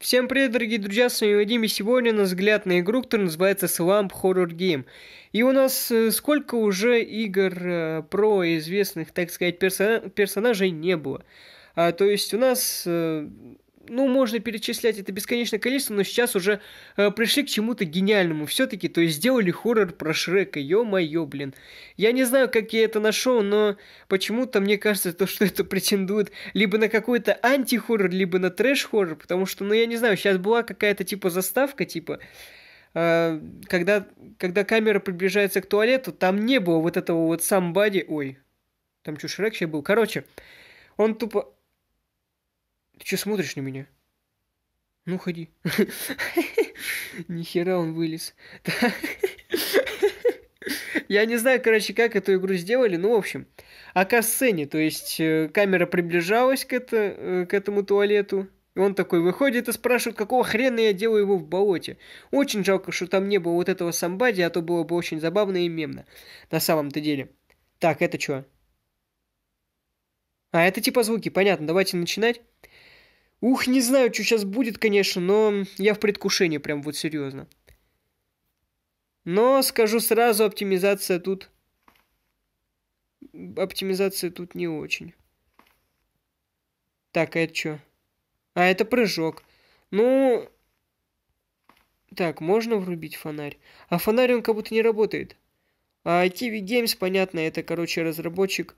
Всем привет, дорогие друзья, с вами Вадим, и сегодня у нас взгляд на игру, которая называется Slump Horror Game. И у нас э, сколько уже игр э, про известных, так сказать, персона персонажей не было. А, то есть у нас э, ну, можно перечислять это бесконечное количество, но сейчас уже э, пришли к чему-то гениальному все-таки, то есть сделали хоррор про Шрека, ё-моё, блин. Я не знаю, как я это нашел, но почему-то мне кажется, то, что это претендует либо на какой-то антихоррор, либо на трэш-хоррор, потому что, ну, я не знаю, сейчас была какая-то, типа, заставка, типа, э, когда, когда камера приближается к туалету, там не было вот этого вот самбади, ой, там что, Шрек сейчас был, короче, он тупо ты что смотришь на меня? Ну, ходи. Нихера он вылез. Я не знаю, короче, как эту игру сделали, но в общем. А к сцене, то есть э, камера приближалась к, это, э, к этому туалету, он такой выходит и спрашивает, какого хрена я делаю его в болоте. Очень жалко, что там не было вот этого самбади, а то было бы очень забавно и мемно. На самом-то деле. Так, это что? А, это типа звуки, понятно, давайте начинать. Ух, не знаю, что сейчас будет, конечно, но я в предвкушении прям вот серьезно. Но скажу сразу, оптимизация тут... Оптимизация тут не очень. Так, а это что? А, это прыжок. Ну... Так, можно врубить фонарь? А фонарь, он как будто не работает. А TV Games, понятно, это, короче, разработчик...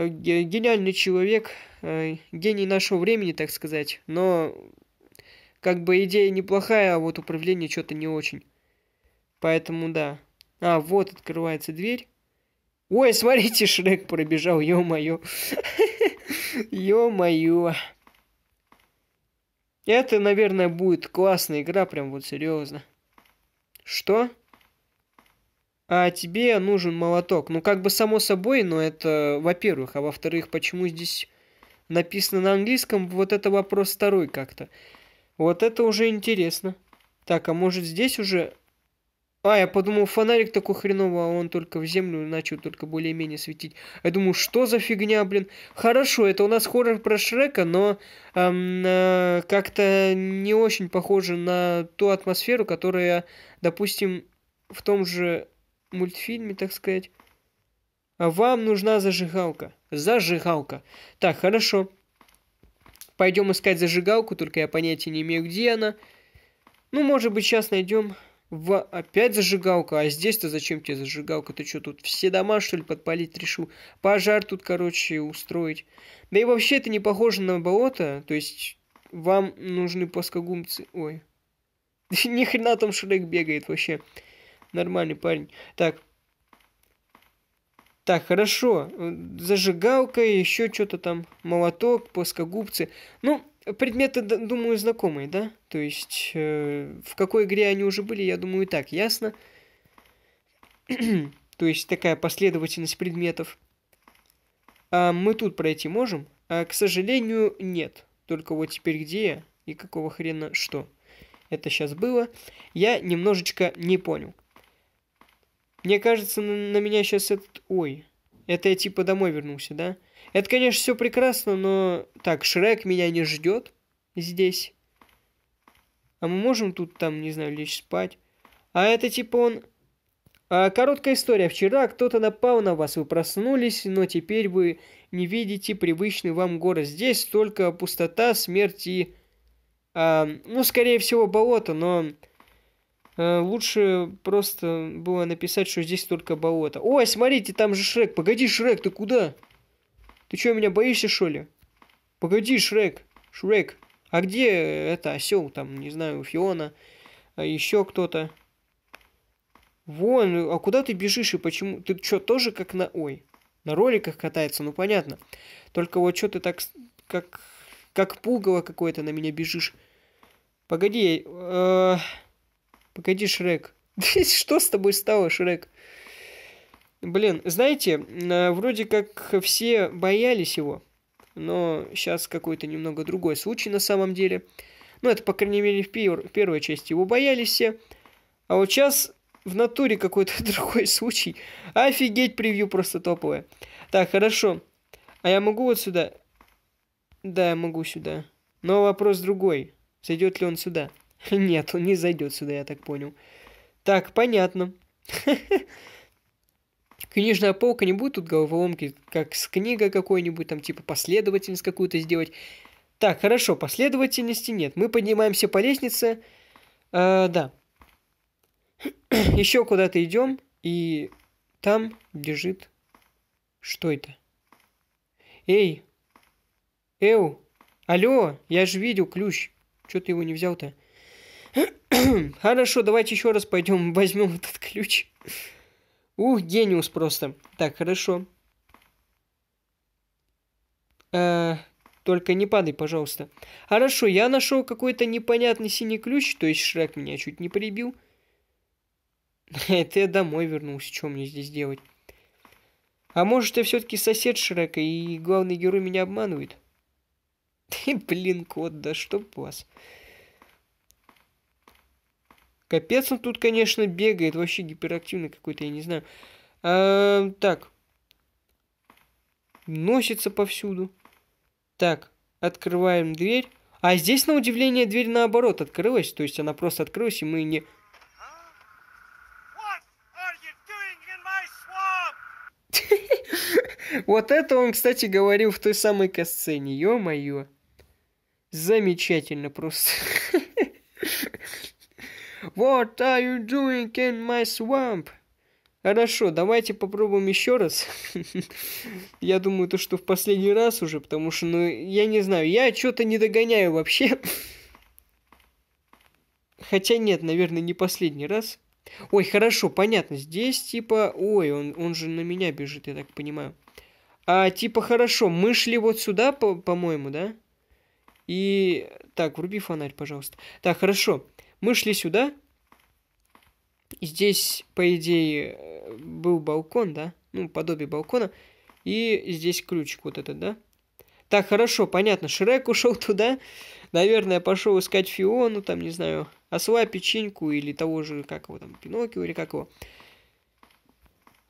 Э, гениальный человек, э, гений нашего времени, так сказать, но как бы идея неплохая, а вот управление что-то не очень. Поэтому да. А, вот открывается дверь. Ой, смотрите, Шрек пробежал, ё-моё. ё-моё. Это, наверное, будет классная игра, прям вот серьезно. Что? а тебе нужен молоток. Ну, как бы само собой, но это во-первых. А во-вторых, почему здесь написано на английском, вот это вопрос второй как-то. Вот это уже интересно. Так, а может здесь уже... А, я подумал, фонарик такой хреновый, а он только в землю начал только более-менее светить. Я думаю, что за фигня, блин? Хорошо, это у нас хоррор про Шрека, но эм, э, как-то не очень похоже на ту атмосферу, которая, допустим, в том же мультфильме, так сказать. А вам нужна зажигалка. Зажигалка. Так, хорошо. Пойдем искать зажигалку, только я понятия не имею, где она. Ну, может быть, сейчас найдем. В... Опять зажигалка? А здесь-то зачем тебе зажигалка? Ты что, тут все дома, что ли, подпалить решил? Пожар тут, короче, устроить. Да и вообще это не похоже на болото. То есть, вам нужны плоскогубцы. Ой. Ни хрена там Шрек бегает вообще нормальный парень. Так. Так, хорошо. Зажигалка, еще что-то там, молоток, плоскогубцы. Ну, предметы, думаю, знакомые, да? То есть, э, в какой игре они уже были, я думаю, и так ясно. То есть, такая последовательность предметов. А мы тут пройти можем? А, к сожалению, нет. Только вот теперь где я и какого хрена что? Это сейчас было. Я немножечко не понял. Мне кажется, на, на меня сейчас этот... Ой, это я типа домой вернулся, да? Это, конечно, все прекрасно, но... Так, Шрек меня не ждет здесь. А мы можем тут там, не знаю, лечь спать? А это типа он... А, короткая история. Вчера кто-то напал на вас, вы проснулись, но теперь вы не видите привычный вам город. Здесь только пустота, смерть и... А, ну, скорее всего, болото, но... Э, лучше просто было написать, что здесь только болото. О, смотрите, там же Шрек. Погоди, Шрек, ты куда? Ты что, меня боишься, что ли? Погоди, Шрек. Шрек. А где это осел? Там, не знаю, Фиона. А еще кто-то. Вон, а куда ты бежишь и почему? Ты что, тоже как на... Ой, на роликах катается, ну понятно. Только вот что ты так, как, как пугало какое-то на меня бежишь. Погоди, э... -э Погоди, Шрек. Что с тобой стало, Шрек? Блин, знаете, э, вроде как все боялись его, но сейчас какой-то немного другой случай на самом деле. Ну, это, по крайней мере, в, пер- в первой части его боялись все. А вот сейчас в натуре какой-то другой случай. Офигеть, превью просто топовое. Так, хорошо. А я могу вот сюда? Да, я могу сюда. Но вопрос другой. Зайдет ли он сюда? Нет, он не зайдет сюда, я так понял. Так, понятно. Книжная полка не будет тут головоломки, как с книгой какой-нибудь, там типа последовательность какую-то сделать. Так, хорошо, последовательности нет. Мы поднимаемся по лестнице. Э, да. Еще куда-то идем, и там лежит... Что это? Эй! Эу! Алло! Я же видел ключ. Чё ты его не взял-то? Хорошо, давайте еще раз пойдем, возьмем этот ключ. Ух, гениус просто. Так, хорошо. Э, только не падай, пожалуйста. Хорошо, я нашел какой-то непонятный синий ключ, то есть Шрек меня чуть не прибил. Это я домой вернулся, что мне здесь делать? А может, я все-таки сосед Шрека, и главный герой меня обманывает? блин, кот, да чтоб вас. Капец он тут, конечно, бегает. Вообще гиперактивный какой-то, я не знаю. А, так. Носится повсюду. Так, открываем дверь. А здесь, на удивление, дверь наоборот открылась. То есть она просто открылась, и мы не... Вот это он, кстати, говорил в той самой касцене. Ё-моё. Замечательно просто. What are you doing in my swamp? Хорошо, давайте попробуем еще раз. я думаю, то, что в последний раз уже, потому что, ну, я не знаю, я что-то не догоняю вообще. Хотя нет, наверное, не последний раз. Ой, хорошо, понятно. Здесь типа... Ой, он, он же на меня бежит, я так понимаю. А, типа, хорошо, мы шли вот сюда, по-моему, по, по да? И... Так, вруби фонарь, пожалуйста. Так, хорошо. Хорошо. Мы шли сюда. здесь, по идее, был балкон, да? Ну, подобие балкона. И здесь ключик вот этот, да? Так, хорошо, понятно. Шрек ушел туда. Наверное, пошел искать Фиону, там, не знаю, осла, печеньку или того же, как его там, Пиноккио или как его.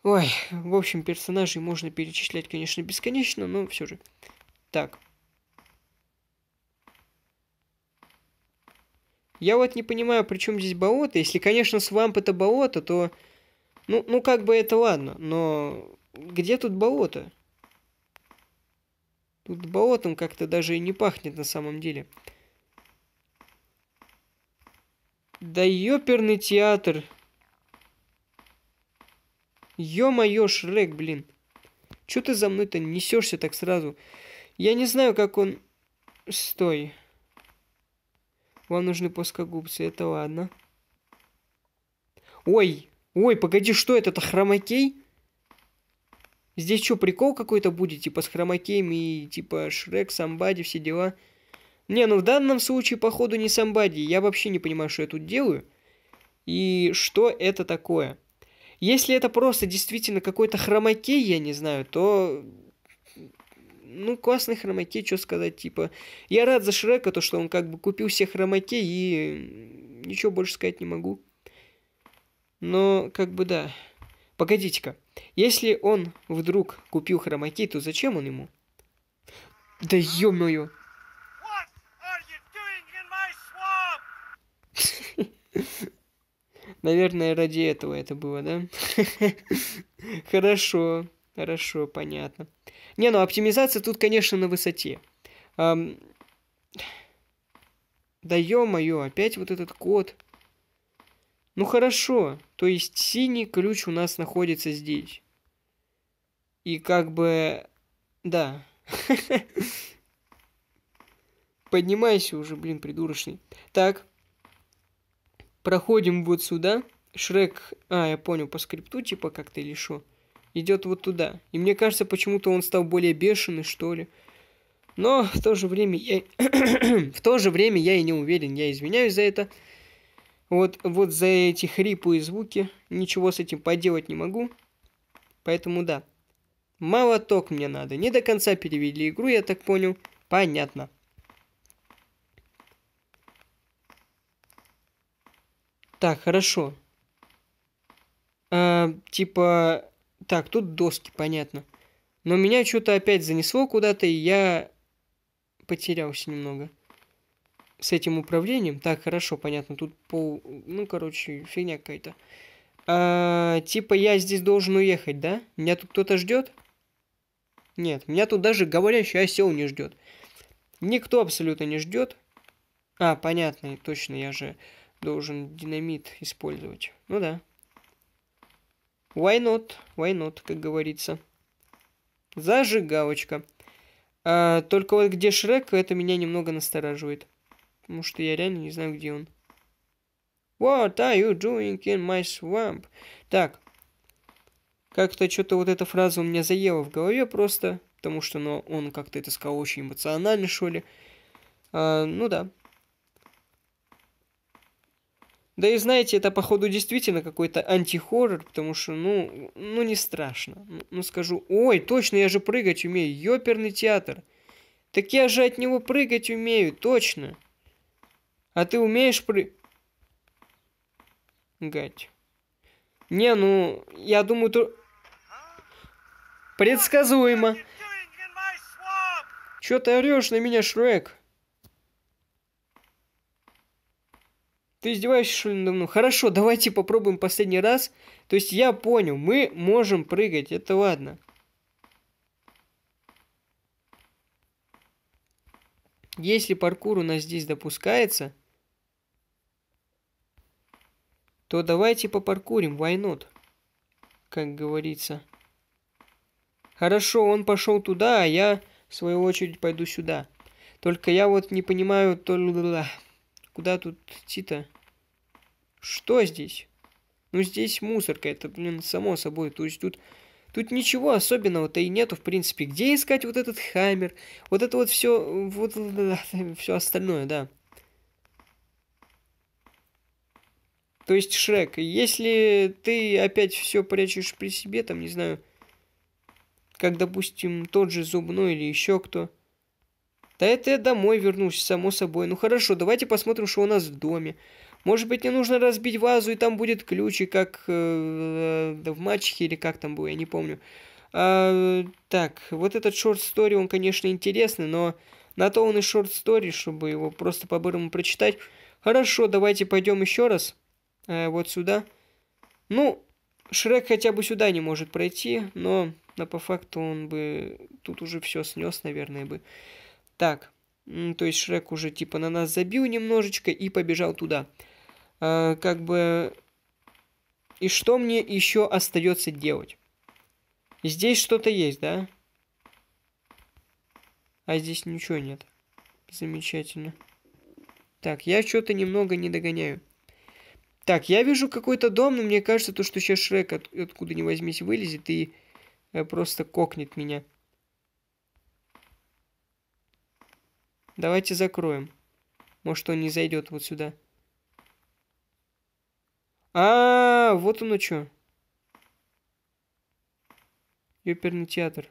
Ой, в общем, персонажей можно перечислять, конечно, бесконечно, но все же. Так, Я вот не понимаю, при чем здесь болото. Если, конечно, свамп это болото, то... Ну, ну как бы это ладно, но где тут болото? Тут болотом как-то даже и не пахнет на самом деле. Да ёперный театр. Ё-моё, Шрек, блин. Чё ты за мной-то несешься так сразу? Я не знаю, как он... Стой. Вам нужны плоскогубцы, это ладно. Ой, ой, погоди, что это, это хромакей? Здесь что, прикол какой-то будет, типа с хромакеем типа Шрек, Самбади, все дела? Не, ну в данном случае, походу, не Самбади. Я вообще не понимаю, что я тут делаю. И что это такое? Если это просто действительно какой-то хромакей, я не знаю, то ну, классный хромакей, что сказать, типа. Я рад за Шрека, то, что он как бы купил все хромакей, и ничего больше сказать не могу. Но, как бы, да. Погодите-ка, если он вдруг купил хромакей, то зачем он ему? Да ё-моё! Наверное, ради этого это было, да? Хорошо, хорошо, понятно. Не, ну оптимизация тут, конечно, на высоте. Эм... Да ё-моё, опять вот этот код. Ну хорошо, то есть синий ключ у нас находится здесь. И как бы... Да. Поднимайся уже, блин, придурочный. Так. Проходим вот сюда. Шрек... А, я понял, по скрипту типа как-то или что идет вот туда. И мне кажется, почему-то он стал более бешеный, что ли. Но в то же время я... в то же время я и не уверен, я извиняюсь за это. Вот, вот за эти хрипы и звуки ничего с этим поделать не могу. Поэтому да. Молоток мне надо. Не до конца перевели игру, я так понял. Понятно. Так, хорошо. А, типа, так, тут доски, понятно. Но меня что-то опять занесло куда-то, и я потерялся немного. С этим управлением. Так, хорошо, понятно. Тут пол... Ну, короче, фигня какая-то. А, типа я здесь должен уехать, да? Меня тут кто-то ждет? Нет, меня тут даже говорящий осел не ждет. Никто абсолютно не ждет. А, понятно, точно, я же должен динамит использовать. Ну да. Why not? Why not, как говорится. Зажигалочка. А, только вот где Шрек, это меня немного настораживает. Потому что я реально не знаю, где он. What are you doing in my swamp? Так. Как-то что-то вот эта фраза у меня заела в голове просто. Потому что ну, он как-то это сказал очень эмоционально, что ли. А, ну да. Да и знаете, это походу действительно какой-то антихоррор, потому что, ну, ну не страшно. Ну, ну скажу, ой, точно, я же прыгать умею, ёперный театр. Так я же от него прыгать умею, точно. А ты умеешь пры... Гать. Не, ну, я думаю, то... Предсказуемо. Чё ты орёшь на меня, Шрек? Ты издеваешься, что ли, надо Хорошо, давайте попробуем последний раз. То есть я понял, мы можем прыгать, это ладно. Если паркур у нас здесь допускается, то давайте попаркурим, why not? Как говорится. Хорошо, он пошел туда, а я, в свою очередь, пойду сюда. Только я вот не понимаю... то ли Куда тут идти-то? Что здесь? Ну, здесь мусорка, это, блин, само собой. То есть тут, тут ничего особенного-то и нету, в принципе. Где искать вот этот хаммер? Вот это вот все, вот все остальное, да. То есть, Шрек, если ты опять все прячешь при себе, там, не знаю, как, допустим, тот же Зубной или еще кто да это я домой вернусь, само собой. Ну хорошо, давайте посмотрим, что у нас в доме. Может быть, не нужно разбить вазу, и там будет ключи, как э, да, в мачехе, или как там было, я не помню. А, так, вот этот шорт-стори, он, конечно, интересный, но на то он и шорт-стори, чтобы его просто по-бырому прочитать. Хорошо, давайте пойдем еще раз. Э, вот сюда. Ну, Шрек хотя бы сюда не может пройти, но, но по факту он бы тут уже все снес, наверное, бы. Так, то есть Шрек уже типа на нас забил немножечко и побежал туда. А, как бы... И что мне еще остается делать? Здесь что-то есть, да? А здесь ничего нет. Замечательно. Так, я что-то немного не догоняю. Так, я вижу какой-то дом, но мне кажется, то, что сейчас Шрек от, откуда не возьмись вылезет и э, просто кокнет меня. Давайте закроем. Может, он не зайдет вот сюда. А, -а, -а вот оно что. Ёперный театр.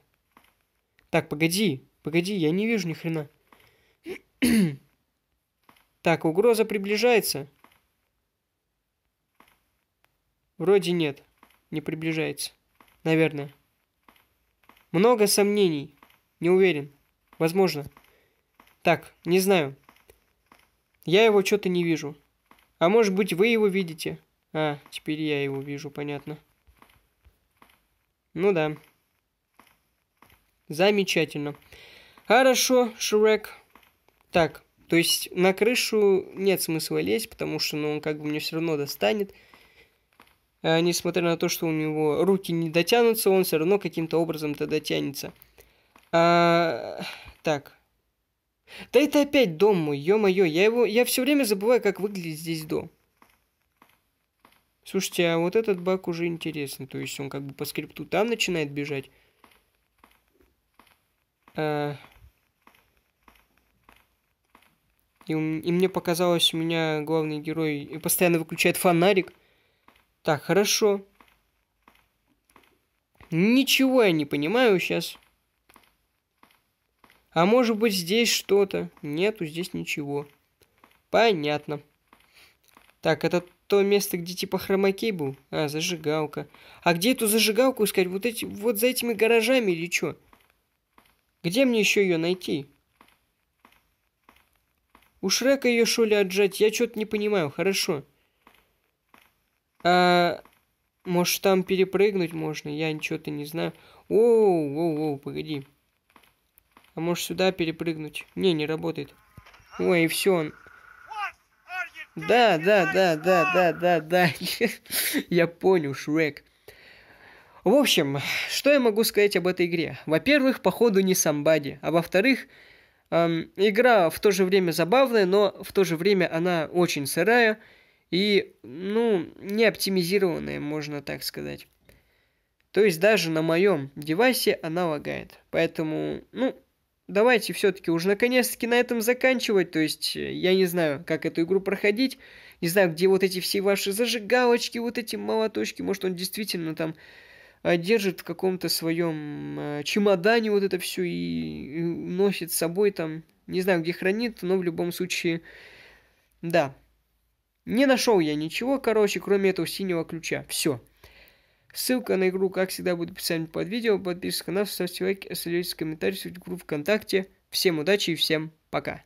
Так, погоди, погоди, я не вижу ни хрена. так, угроза приближается. Вроде нет, не приближается. Наверное. Много сомнений. Не уверен. Возможно. Так, не знаю. Я его что-то не вижу. А может быть, вы его видите? А, теперь я его вижу, понятно. Ну да. Замечательно. Хорошо, Шрек. Так, то есть на крышу нет смысла лезть, потому что ну, он как бы мне все равно достанет. А, несмотря на то, что у него руки не дотянутся, он все равно каким-то образом-то дотянется. А, так, да это опять дом мой, ё-моё, я его... Я все время забываю, как выглядит здесь дом. Слушайте, а вот этот бак уже интересный. То есть он как бы по скрипту там начинает бежать. А... И, и мне показалось, у меня главный герой постоянно выключает фонарик. Так, хорошо. Ничего я не понимаю сейчас. А может быть здесь что-то? Нету здесь ничего. Понятно. Так, это то место, где типа хромакей был? А, зажигалка. А где эту зажигалку искать? Вот, эти, вот за этими гаражами или что? Где мне еще ее найти? У Шрека ее что ли отжать? Я что-то не понимаю. Хорошо. А, может там перепрыгнуть можно? Я ничего-то не знаю. Оу, оу, оу, погоди. А может сюда перепрыгнуть? Не, не работает. Ой, и все. Он... Да, да, да, да, да, да, да. я понял, Шрек. В общем, что я могу сказать об этой игре? Во-первых, походу не самбади, а во-вторых, эм, игра в то же время забавная, но в то же время она очень сырая и, ну, не оптимизированная, можно так сказать. То есть даже на моем девайсе она лагает. Поэтому, ну, давайте все-таки уже наконец-таки на этом заканчивать. То есть э, я не знаю, как эту игру проходить. Не знаю, где вот эти все ваши зажигалочки, вот эти молоточки. Может, он действительно там э, держит в каком-то своем э, чемодане вот это все и носит с собой там. Не знаю, где хранит, но в любом случае, да. Не нашел я ничего, короче, кроме этого синего ключа. Все. Ссылка на игру, как всегда, будет в описании под видео. Подписывайтесь на канал, ставьте лайки, оставляйте комментарии, в группе ВКонтакте. Всем удачи и всем пока.